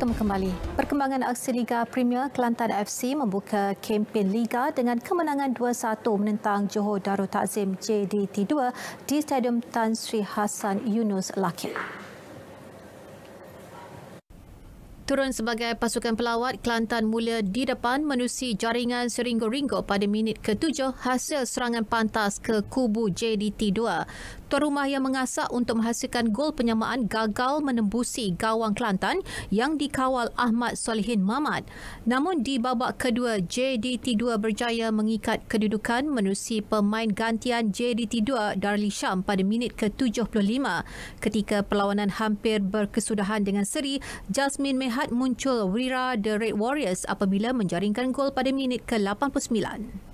Temu kembali. Perkembangan aksi Liga Premier Kelantan FC membuka kempen Liga dengan kemenangan 2-1 menentang Johor Darul Takzim JDT2 di Stadium Tan Sri Hassan Yunus Lakin. turun sebagai pasukan pelawat, Kelantan mula di depan menusi jaringan Seringo Ringo pada minit ke-7 hasil serangan pantas ke kubu JDT2. Tuan rumah yang mengasak untuk menghasilkan gol penyamaan gagal menembusi gawang Kelantan yang dikawal Ahmad Solihin Mamat. Namun di babak kedua, JDT2 berjaya mengikat kedudukan menusi pemain gantian JDT2 Darli Syam pada minit ke-75. Ketika perlawanan hampir berkesudahan dengan seri, Jasmine Meha melihat muncul Wira The Red Warriors apabila menjaringkan gol pada minit ke-89.